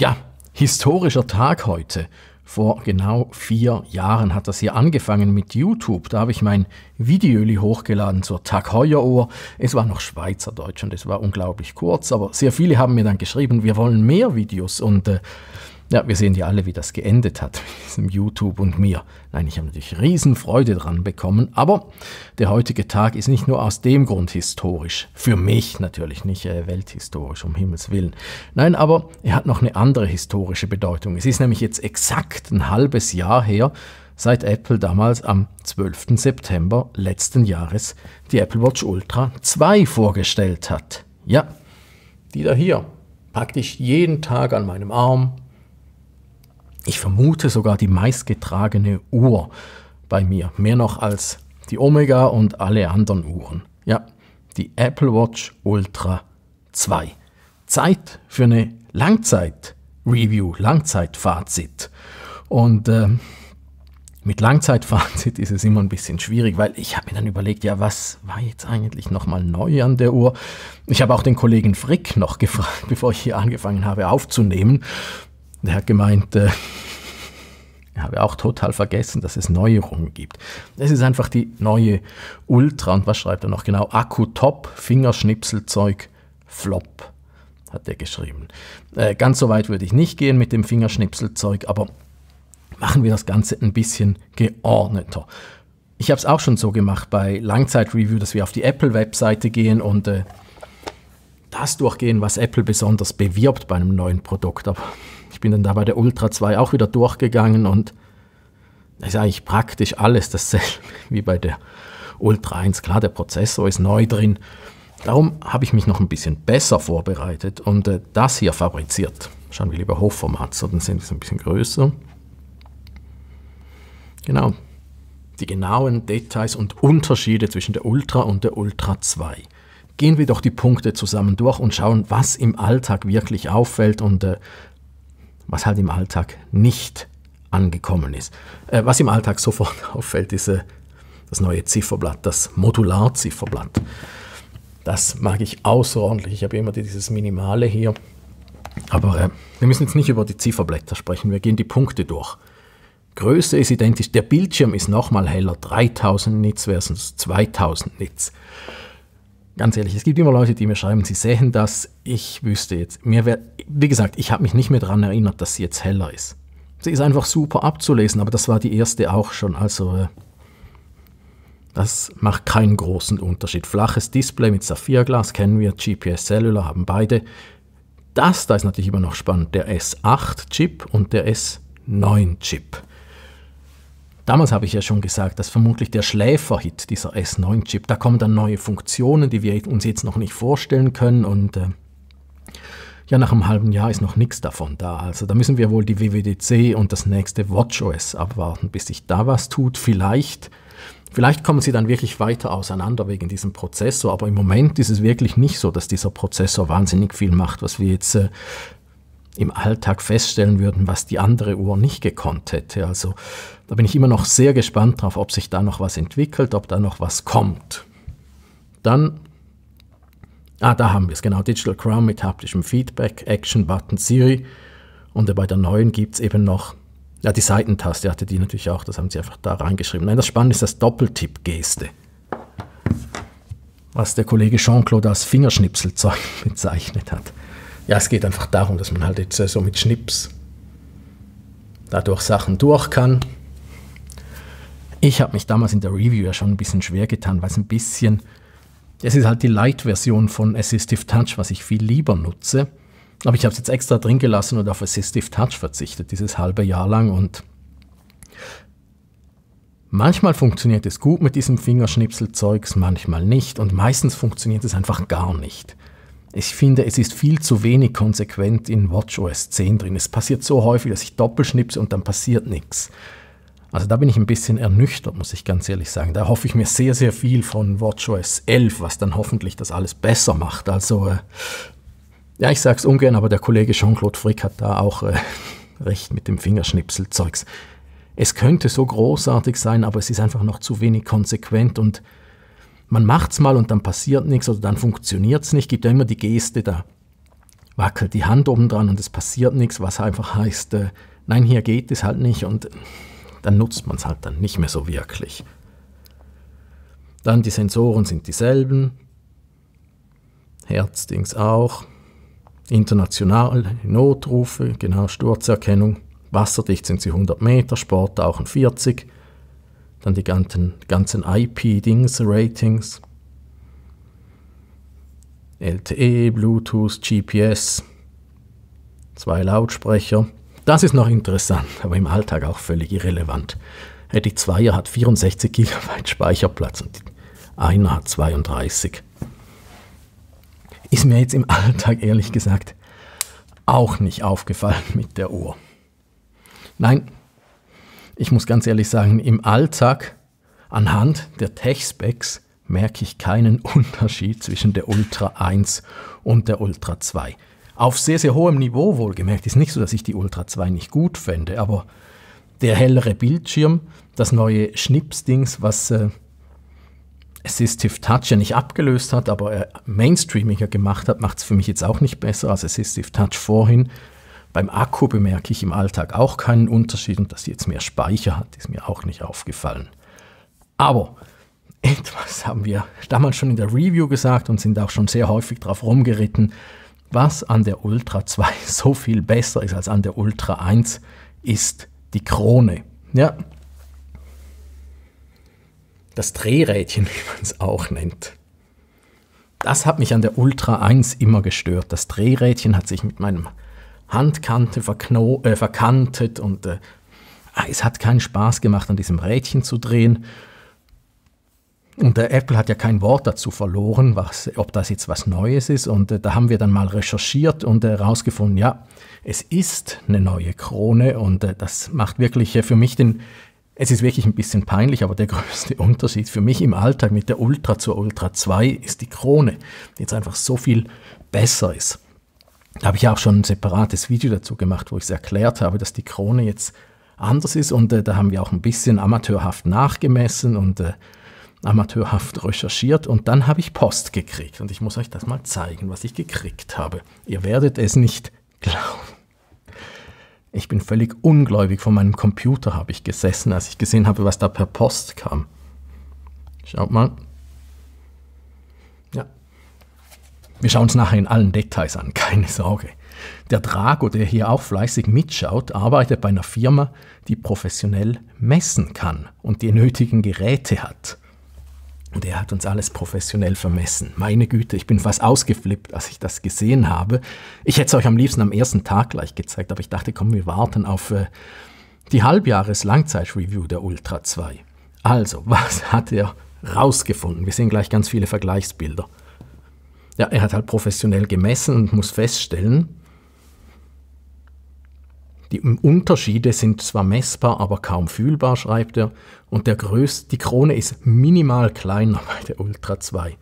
Ja, historischer Tag heute. Vor genau vier Jahren hat das hier angefangen mit YouTube. Da habe ich mein Videoli hochgeladen zur Tag Heuerohr. Es war noch Schweizerdeutsch und es war unglaublich kurz, aber sehr viele haben mir dann geschrieben, wir wollen mehr Videos und äh, ja, wir sehen ja alle, wie das geendet hat, mit diesem YouTube und mir. Nein, ich habe natürlich Riesenfreude dran bekommen, aber der heutige Tag ist nicht nur aus dem Grund historisch. Für mich natürlich nicht äh, welthistorisch, um Himmels Willen. Nein, aber er hat noch eine andere historische Bedeutung. Es ist nämlich jetzt exakt ein halbes Jahr her, seit Apple damals am 12. September letzten Jahres die Apple Watch Ultra 2 vorgestellt hat. Ja, die da hier. Praktisch jeden Tag an meinem Arm, ich vermute sogar die meistgetragene Uhr bei mir. Mehr noch als die Omega und alle anderen Uhren. Ja, die Apple Watch Ultra 2. Zeit für eine Langzeit-Review, Langzeit-Fazit. Und äh, mit Langzeit-Fazit ist es immer ein bisschen schwierig, weil ich habe mir dann überlegt, ja, was war jetzt eigentlich nochmal neu an der Uhr? Ich habe auch den Kollegen Frick noch gefragt, bevor ich hier angefangen habe aufzunehmen. Der hat gemeint, äh, ich habe auch total vergessen, dass es Neuerungen gibt. Es ist einfach die neue Ultra. Und was schreibt er noch genau? Akku top, Fingerschnipselzeug flop, hat er geschrieben. Äh, ganz so weit würde ich nicht gehen mit dem Fingerschnipselzeug, aber machen wir das Ganze ein bisschen geordneter. Ich habe es auch schon so gemacht bei Langzeitreview, dass wir auf die Apple-Webseite gehen und äh, das durchgehen, was Apple besonders bewirbt bei einem neuen Produkt. Aber ich bin dann da bei der Ultra 2 auch wieder durchgegangen und das ist eigentlich praktisch alles dasselbe wie bei der Ultra 1. Klar, der Prozessor ist neu drin. Darum habe ich mich noch ein bisschen besser vorbereitet und äh, das hier fabriziert. Schauen wir lieber Hochformat, so dann sind sie ein bisschen größer. Genau, die genauen Details und Unterschiede zwischen der Ultra und der Ultra 2. Gehen wir doch die Punkte zusammen durch und schauen, was im Alltag wirklich auffällt und äh, was halt im Alltag nicht angekommen ist. Äh, was im Alltag sofort auffällt, ist äh, das neue Zifferblatt, das Modularzifferblatt. Das mag ich außerordentlich. Ich habe immer dieses Minimale hier. Aber äh, wir müssen jetzt nicht über die Zifferblätter sprechen, wir gehen die Punkte durch. Größe ist identisch, der Bildschirm ist nochmal heller, 3000 Nits versus 2000 Nits ganz ehrlich, es gibt immer Leute, die mir schreiben, sie sehen das. Ich wüsste jetzt, mir wäre, wie gesagt, ich habe mich nicht mehr daran erinnert, dass sie jetzt heller ist. Sie ist einfach super abzulesen, aber das war die erste auch schon. Also äh, das macht keinen großen Unterschied. Flaches Display mit Saphirglas kennen wir, GPS Cellular haben beide. Das da ist natürlich immer noch spannend, der S8-Chip und der S9-Chip. Damals habe ich ja schon gesagt, dass vermutlich der Schläferhit dieser S9-Chip, da kommen dann neue Funktionen, die wir uns jetzt noch nicht vorstellen können und äh, ja, nach einem halben Jahr ist noch nichts davon da. Also da müssen wir wohl die WWDC und das nächste WatchOS abwarten, bis sich da was tut. Vielleicht, vielleicht kommen sie dann wirklich weiter auseinander wegen diesem Prozessor, aber im Moment ist es wirklich nicht so, dass dieser Prozessor wahnsinnig viel macht, was wir jetzt äh, im Alltag feststellen würden, was die andere Uhr nicht gekonnt hätte. Also da bin ich immer noch sehr gespannt drauf, ob sich da noch was entwickelt, ob da noch was kommt. Dann, ah, da haben wir es, genau, Digital Crown mit haptischem Feedback, Action Button Siri und bei der neuen gibt es eben noch, ja, die Seitentaste hatte die natürlich auch, das haben sie einfach da reingeschrieben. Nein, das Spannende ist das Doppeltipp-Geste, was der Kollege Jean-Claude als Fingerschnipselzeug bezeichnet hat. Ja, es geht einfach darum, dass man halt jetzt äh, so mit Schnips dadurch Sachen durch kann. Ich habe mich damals in der Review ja schon ein bisschen schwer getan, weil es ein bisschen, es ist halt die Light-Version von Assistive Touch, was ich viel lieber nutze. Aber ich habe es jetzt extra drin gelassen und auf Assistive Touch verzichtet, dieses halbe Jahr lang. Und manchmal funktioniert es gut mit diesem Fingerschnipselzeugs, manchmal nicht. Und meistens funktioniert es einfach gar nicht. Ich finde, es ist viel zu wenig konsequent in WatchOS 10 drin. Es passiert so häufig, dass ich doppelschnipse und dann passiert nichts. Also da bin ich ein bisschen ernüchtert, muss ich ganz ehrlich sagen. Da hoffe ich mir sehr, sehr viel von WatchOS 11, was dann hoffentlich das alles besser macht. Also äh, ja, ich sage es ungern, aber der Kollege Jean-Claude Frick hat da auch äh, recht mit dem Fingerschnipselzeugs. Es könnte so großartig sein, aber es ist einfach noch zu wenig konsequent und man macht's mal und dann passiert nichts oder dann funktioniert's nicht, gibt ja immer die Geste da. Wackelt die Hand oben dran und es passiert nichts, was einfach heißt, äh, nein, hier geht es halt nicht und dann nutzt man es halt dann nicht mehr so wirklich. Dann die Sensoren sind dieselben, Herzdings auch, international Notrufe, genau Sturzerkennung, wasserdicht sind sie 100 Meter, Sport auch 40 dann die ganzen, ganzen IP-Dings, Ratings, LTE, Bluetooth, GPS, zwei Lautsprecher. Das ist noch interessant, aber im Alltag auch völlig irrelevant. Die Zweier hat 64 GB Speicherplatz und die einer hat 32. Ist mir jetzt im Alltag ehrlich gesagt auch nicht aufgefallen mit der Uhr. Nein, ich muss ganz ehrlich sagen, im Alltag anhand der Tech-Specs merke ich keinen Unterschied zwischen der Ultra 1 und der Ultra 2. Auf sehr, sehr hohem Niveau wohlgemerkt. Ist nicht so, dass ich die Ultra 2 nicht gut fände, aber der hellere Bildschirm, das neue Schnips-Dings, was äh, Assistive Touch ja nicht abgelöst hat, aber äh, mainstreamiger gemacht hat, macht es für mich jetzt auch nicht besser als Assistive Touch vorhin. Beim Akku bemerke ich im Alltag auch keinen Unterschied und dass sie jetzt mehr Speicher hat, ist mir auch nicht aufgefallen. Aber etwas haben wir damals schon in der Review gesagt und sind auch schon sehr häufig drauf rumgeritten. Was an der Ultra 2 so viel besser ist als an der Ultra 1, ist die Krone. Ja. Das Drehrädchen, wie man es auch nennt. Das hat mich an der Ultra 1 immer gestört. Das Drehrädchen hat sich mit meinem Handkante äh, verkantet und äh, ah, es hat keinen Spaß gemacht, an diesem Rädchen zu drehen. Und der Apple hat ja kein Wort dazu verloren, was, ob das jetzt was Neues ist. Und äh, da haben wir dann mal recherchiert und herausgefunden, äh, ja, es ist eine neue Krone. Und äh, das macht wirklich äh, für mich den, es ist wirklich ein bisschen peinlich, aber der größte Unterschied für mich im Alltag mit der Ultra zur Ultra 2 ist die Krone, die jetzt einfach so viel besser ist. Da habe ich auch schon ein separates Video dazu gemacht, wo ich es erklärt habe, dass die Krone jetzt anders ist und äh, da haben wir auch ein bisschen amateurhaft nachgemessen und äh, amateurhaft recherchiert und dann habe ich Post gekriegt und ich muss euch das mal zeigen, was ich gekriegt habe. Ihr werdet es nicht glauben. Ich bin völlig ungläubig vor meinem Computer habe ich gesessen, als ich gesehen habe, was da per Post kam. Schaut mal, Wir schauen es nachher in allen Details an, keine Sorge. Der Drago, der hier auch fleißig mitschaut, arbeitet bei einer Firma, die professionell messen kann und die nötigen Geräte hat. Und er hat uns alles professionell vermessen. Meine Güte, ich bin fast ausgeflippt, als ich das gesehen habe. Ich hätte es euch am liebsten am ersten Tag gleich gezeigt, aber ich dachte, komm, wir warten auf äh, die Halbjahres-Langzeit-Review der Ultra 2. Also, was hat er rausgefunden? Wir sehen gleich ganz viele Vergleichsbilder. Ja, er hat halt professionell gemessen und muss feststellen, die Unterschiede sind zwar messbar, aber kaum fühlbar, schreibt er, und der größte, die Krone ist minimal kleiner bei der Ultra 2.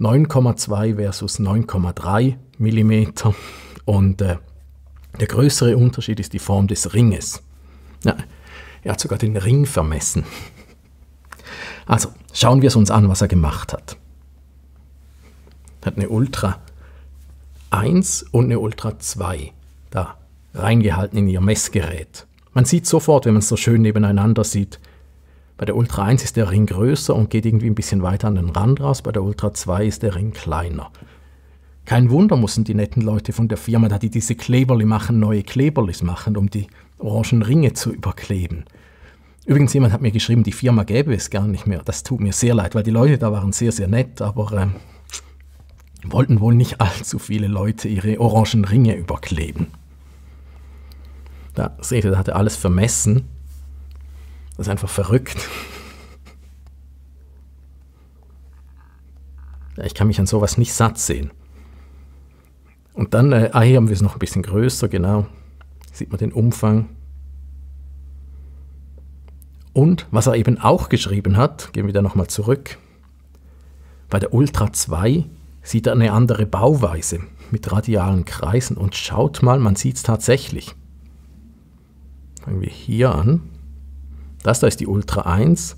9,2 versus 9,3 mm und äh, der größere Unterschied ist die Form des Ringes. Ja, er hat sogar den Ring vermessen. Also schauen wir es uns an, was er gemacht hat hat eine Ultra 1 und eine Ultra 2 da reingehalten in ihr Messgerät. Man sieht sofort, wenn man es so schön nebeneinander sieht, bei der Ultra 1 ist der Ring größer und geht irgendwie ein bisschen weiter an den Rand raus, bei der Ultra 2 ist der Ring kleiner. Kein Wunder mussten die netten Leute von der Firma, da die diese Kleberli machen, neue Kleberlis machen, um die orangen Ringe zu überkleben. Übrigens, jemand hat mir geschrieben, die Firma gäbe es gar nicht mehr. Das tut mir sehr leid, weil die Leute da waren sehr, sehr nett, aber äh, wollten wohl nicht allzu viele Leute ihre orangen Ringe überkleben. Da seht ihr, da hat er alles vermessen. Das ist einfach verrückt. Ja, ich kann mich an sowas nicht satt sehen. Und dann, äh, ah, hier haben wir es noch ein bisschen größer, genau. Sieht man den Umfang. Und was er eben auch geschrieben hat, gehen wir da nochmal zurück, bei der Ultra 2 sieht eine andere Bauweise mit radialen Kreisen und schaut mal, man sieht es tatsächlich. Fangen wir hier an. Das da ist die Ultra 1,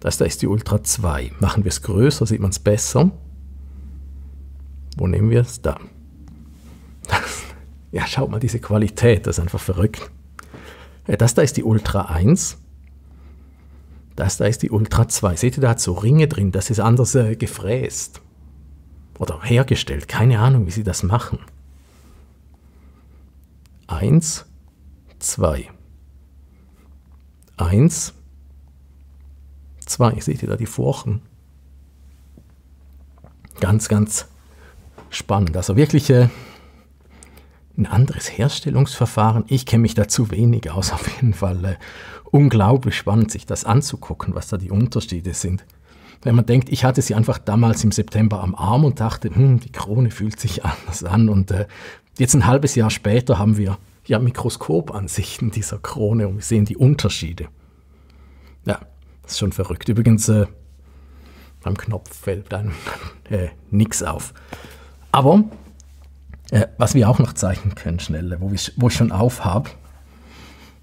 das da ist die Ultra 2. Machen wir es größer, sieht man es besser. Wo nehmen wir es? Da. Das, ja, schaut mal diese Qualität, das ist einfach verrückt. Das da ist die Ultra 1. Das da ist die Ultra 2. Seht ihr, da hat so Ringe drin, das ist anders äh, gefräst. Oder hergestellt. Keine Ahnung, wie sie das machen. Eins, zwei. Eins, zwei. Seht ihr da die Furchen? Ganz, ganz spannend. Also wirkliche äh, ein anderes Herstellungsverfahren. Ich kenne mich da zu wenig aus. Auf jeden Fall äh, unglaublich spannend, sich das anzugucken, was da die Unterschiede sind. Wenn man denkt, ich hatte sie einfach damals im September am Arm und dachte, hm, die Krone fühlt sich anders an. Und äh, jetzt ein halbes Jahr später haben wir ja Mikroskopansichten dieser Krone und wir sehen die Unterschiede. Ja, das ist schon verrückt. Übrigens, äh, beim Knopf fällt einem äh, nichts auf. Aber äh, was wir auch noch zeichnen können, schnell, wo, ich, wo ich schon aufhab,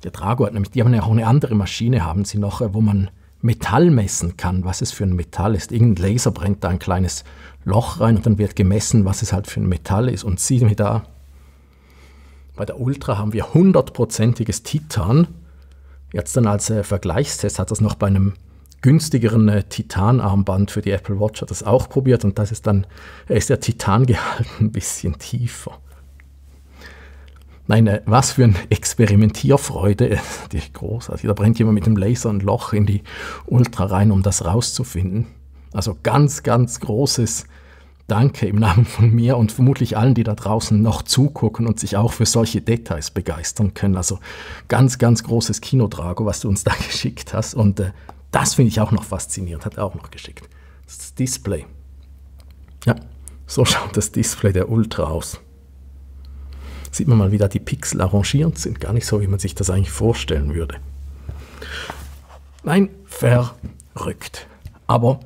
der Drago hat nämlich, die haben ja auch eine andere Maschine, haben sie noch, äh, wo man Metall messen kann, was es für ein Metall ist. Irgendein Laser brennt da ein kleines Loch rein und dann wird gemessen, was es halt für ein Metall ist. Und sieh mir da, bei der Ultra haben wir hundertprozentiges Titan. Jetzt dann als äh, Vergleichstest hat das noch bei einem günstigeren äh, Titanarmband für die Apple Watch hat das auch probiert und das ist dann, äh, ist der Titan gehalten ein bisschen tiefer. Nein, was für eine Experimentierfreude. Die großartig. Da brennt jemand mit dem Laser ein Loch in die Ultra rein, um das rauszufinden. Also ganz, ganz großes Danke im Namen von mir und vermutlich allen, die da draußen noch zugucken und sich auch für solche Details begeistern können. Also ganz, ganz großes Kinodrago, was du uns da geschickt hast. Und äh, das finde ich auch noch faszinierend, hat er auch noch geschickt. Das Display. Ja, so schaut das Display der Ultra aus. Sieht man mal, wie die Pixel arrangiert sind. Gar nicht so, wie man sich das eigentlich vorstellen würde. Nein, verrückt. Aber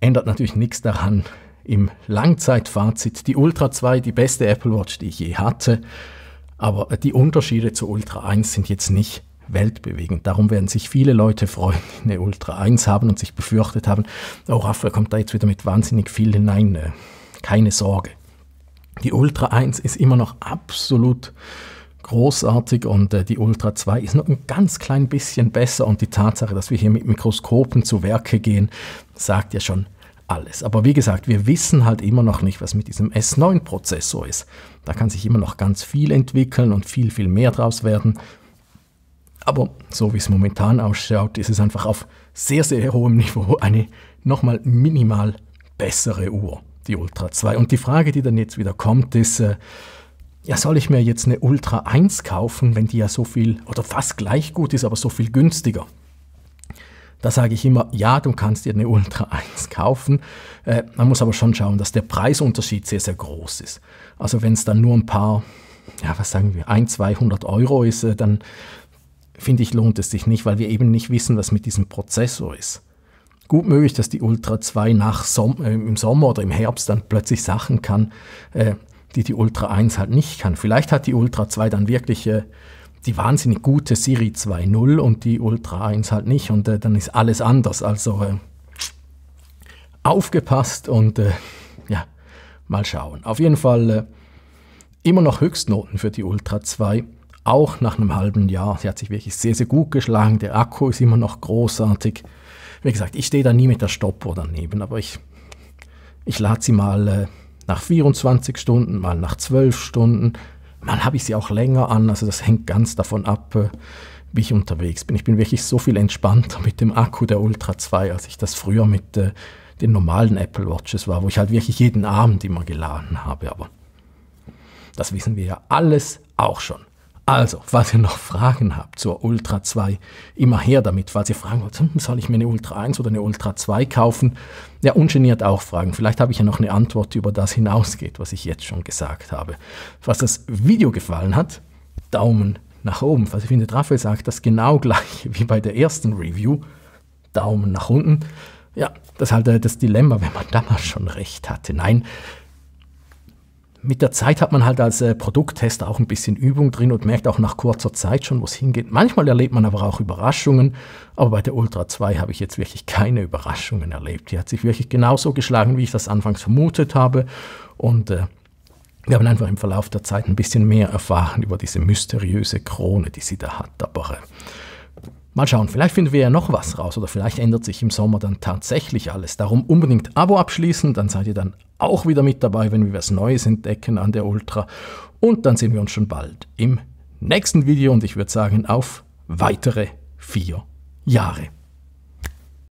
ändert natürlich nichts daran. Im Langzeitfazit die Ultra 2, die beste Apple Watch, die ich je hatte. Aber die Unterschiede zur Ultra 1 sind jetzt nicht weltbewegend. Darum werden sich viele Leute freuen, die eine Ultra 1 haben und sich befürchtet haben, oh, Raphael kommt da jetzt wieder mit wahnsinnig viel hinein. Äh, keine Sorge. Die Ultra 1 ist immer noch absolut großartig und äh, die Ultra 2 ist noch ein ganz klein bisschen besser und die Tatsache, dass wir hier mit Mikroskopen zu Werke gehen, sagt ja schon alles. Aber wie gesagt, wir wissen halt immer noch nicht, was mit diesem S9-Prozessor ist. Da kann sich immer noch ganz viel entwickeln und viel, viel mehr draus werden. Aber so wie es momentan ausschaut, ist es einfach auf sehr, sehr hohem Niveau eine nochmal minimal bessere Uhr die Ultra 2. Und die Frage, die dann jetzt wieder kommt, ist, äh, ja, soll ich mir jetzt eine Ultra 1 kaufen, wenn die ja so viel oder fast gleich gut ist, aber so viel günstiger? Da sage ich immer, ja, du kannst dir eine Ultra 1 kaufen. Äh, man muss aber schon schauen, dass der Preisunterschied sehr, sehr groß ist. Also wenn es dann nur ein paar, ja, was sagen wir, ein, 200 Euro ist, äh, dann finde ich, lohnt es sich nicht, weil wir eben nicht wissen, was mit diesem Prozessor ist gut möglich, dass die Ultra 2 nach Som äh, im Sommer oder im Herbst dann plötzlich Sachen kann, äh, die die Ultra 1 halt nicht kann. Vielleicht hat die Ultra 2 dann wirklich äh, die wahnsinnig gute Siri 2.0 und die Ultra 1 halt nicht und äh, dann ist alles anders. Also äh, aufgepasst und äh, ja, mal schauen. Auf jeden Fall immer noch Höchstnoten für die Ultra 2 auch nach einem halben Jahr. Sie hat sich wirklich sehr, sehr gut geschlagen. Der Akku ist immer noch großartig. Wie gesagt, ich stehe da nie mit der Stoppuhr daneben, aber ich, ich lade sie mal äh, nach 24 Stunden, mal nach 12 Stunden. Mal habe ich sie auch länger an. Also das hängt ganz davon ab, äh, wie ich unterwegs bin. Ich bin wirklich so viel entspannter mit dem Akku der Ultra 2, als ich das früher mit äh, den normalen Apple Watches war, wo ich halt wirklich jeden Abend immer geladen habe. Aber das wissen wir ja alles auch schon. Also, falls ihr noch Fragen habt zur Ultra 2, immer her damit. Falls ihr fragen wollt, hm, soll ich mir eine Ultra 1 oder eine Ultra 2 kaufen? Ja, ungeniert auch fragen. Vielleicht habe ich ja noch eine Antwort, die über das hinausgeht, was ich jetzt schon gesagt habe. Falls das Video gefallen hat, Daumen nach oben. Falls ihr findet, Raphael sagt das genau gleich wie bei der ersten Review, Daumen nach unten. Ja, das ist halt äh, das Dilemma, wenn man damals schon recht hatte. Nein, mit der Zeit hat man halt als äh, Produkttester auch ein bisschen Übung drin und merkt auch nach kurzer Zeit schon, wo es hingeht. Manchmal erlebt man aber auch Überraschungen, aber bei der Ultra 2 habe ich jetzt wirklich keine Überraschungen erlebt. Die hat sich wirklich genauso geschlagen, wie ich das anfangs vermutet habe und äh, wir haben einfach im Verlauf der Zeit ein bisschen mehr erfahren über diese mysteriöse Krone, die sie da hat. Aber äh, Mal schauen, vielleicht finden wir ja noch was raus oder vielleicht ändert sich im Sommer dann tatsächlich alles. Darum unbedingt Abo abschließen, dann seid ihr dann auch wieder mit dabei, wenn wir was Neues entdecken an der Ultra. Und dann sehen wir uns schon bald im nächsten Video und ich würde sagen, auf weitere vier Jahre.